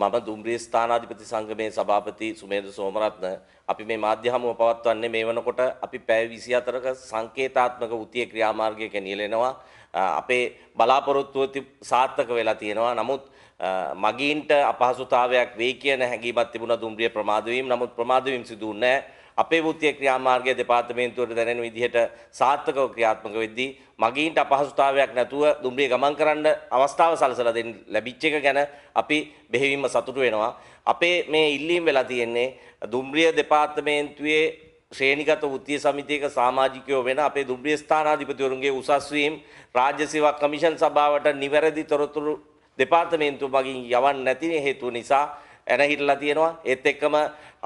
මම දුම්රිය ස්ථානාධිපති සංගමේ සභාපති සුමේන්ද්‍ර සෝමරත්න අපි මේ මාධ්‍ය හමුව පවත්වන්නේ මේ වනකොට අපි පැය 24ක සංකේතාත්මක වෘත්තීය ක්‍රියාමාර්ගයක නියැලෙනවා අපේ බලාපොරොත්තුව සාර්ථක වෙලා තියෙනවා නමුත් මගීන්ට අපහසුතාවයක් වෙයි කියන හැඟීමක් තිබුණා දුම්රිය ප්‍රමාද වීම නමුත් ප්‍රමාද වීම සිදු නැහැ අපේ වෘත්තීය ක්‍රියාමාර්ගය දෙපාර්තමේන්තුවට දැනෙන විදිහට සාර්ථකව ක්‍රියාත්මක වෙද්දී මගීන්ට අපහසුතාවයක් නැතුව දුම්රිය ගමන් කරන්න අවස්ථාව සලසලා දෙන්න ලැබිච්ච එක ගැන අපි බෙහෙවින්ම සතුටු වෙනවා. අපේ මේ ඉල්ලීම් වෙලා තියෙන්නේ දුම්රිය දෙපාර්තමේන්තුවේ ශ්‍රේණිගත වෘත්තීය සමිතියක සමාජිකයෝ වෙන අපේ දුම්රිය ස්ථානාධිපතිවරුන්ගේ උසස් වීම රාජ්‍ය සේවා කමිෂන් සභාවට නිවැරදි තොරතුරු දෙපාර්තමේන්තුව මගින් යවන්න නැති හේතුව නිසා ඇනහිටලා තියෙනවා. ඒත් එක්කම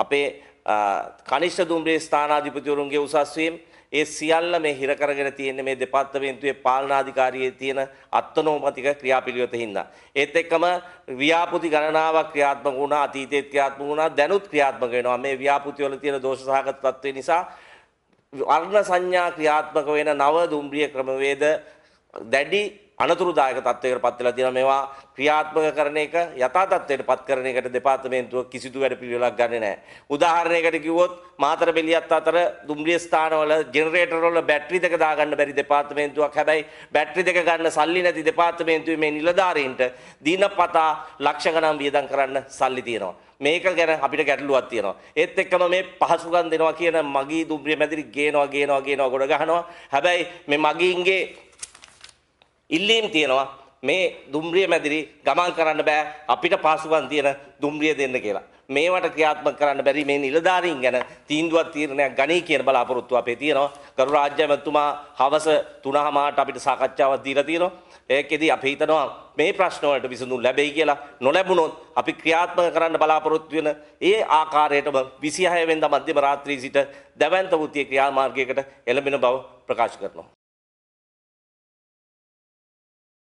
අපේ කනිෂ්ඨ දුම්රිය ස්ථානාධිපතිවරුන්ගේ උසස් වීම ඒ සියල්ල මේ හිර කරගෙන තියෙන්නේ මේ දෙපාර්තමේන්තුවේ පාලනාධිකාරියේ තියෙන අත්නෝමතික ක්‍රියාපිළිවෙත හින්දා. ඒත් එක්කම ව්‍යාපෘති ගණනාවක් ක්‍රියාත්මක වුණා අතීතයේ ක්‍රියාත්මක වුණා දැනුත් ක්‍රියාත්මක වෙනවා. මේ ව්‍යාපෘති වල තියෙන දෝෂසහගත තත්ත්වය නිසා වර්ණ සංඥා ක්‍රියාත්මක වෙන නව දුම්රිය ක්‍රමවේද දැඩි අනතුරුදායක තත්ත්වයකට පත් වෙලා තියෙනවා මේවා ක්‍රියාත්මක කරන එක යථා තත්ත්වයට පත් කරන එකට දෙපාර්තමේන්තුව කිසිදු වැඩපිළිවෙලක් ගන්නෙ නැහැ. උදාහරණයකට කිව්වොත් මාතර බෙලියත් අතර දුම්රිය ස්ථානවල ජෙනරේටර් වල බැටරි දෙක දාගන්න බැරි දෙපාර්තමේන්තුවක්. හැබැයි බැටරි දෙක ගන්න සල්ලි නැති දෙපාර්තමේන්තුවේ මේ නිලධාරීන්ට දිනපතා ලක්ෂ ගණන් වියදම් කරන්න සල්ලි තියෙනවා. මේක ගැන අපිට ගැටලුවක් තියෙනවා. ඒත් එක්කම මේ පහසුකම් දෙනවා කියන මගී දුම්රිය මැදිරි ගේනවා ගේනවා ගේනවා ගොඩ ගහනවා. හැබැයි මේ මගීන්ගේ ඉල්ලීම් තියෙනවා මේ දුම්රිය මැදිරි ගමන් කරන්න බෑ අපිට පාසුකම් තියෙන දුම්රිය දෙන්න කියලා. මේවට ක්‍රියාත්මක කරන්න බැරි මේ නිලධාරීන් ගැන තීන්දුවක් තීරණයක් ගනී කියන බලාපොරොත්තුව අපේ තියෙනවා. ගරු රාජ්‍යමතුමා හවස 3:00ට අපිට සාකච්ඡාවක් දීලා තියෙනවා. ඒකෙදි අපි හිතනවා මේ ප්‍රශ්න වලට විසඳුම් ලැබෙයි කියලා. නොලැබුණොත් අපි ක්‍රියාත්මක කරන්න බලාපොරොත්තු වෙන ඒ ආකාරයටම 26 වෙනිදා මැදම රාත්‍රී සිට දවැන්ත වෘත්තීය ක්‍රියාමාර්ගයකට එළඹෙන බව ප්‍රකාශ කරනවා.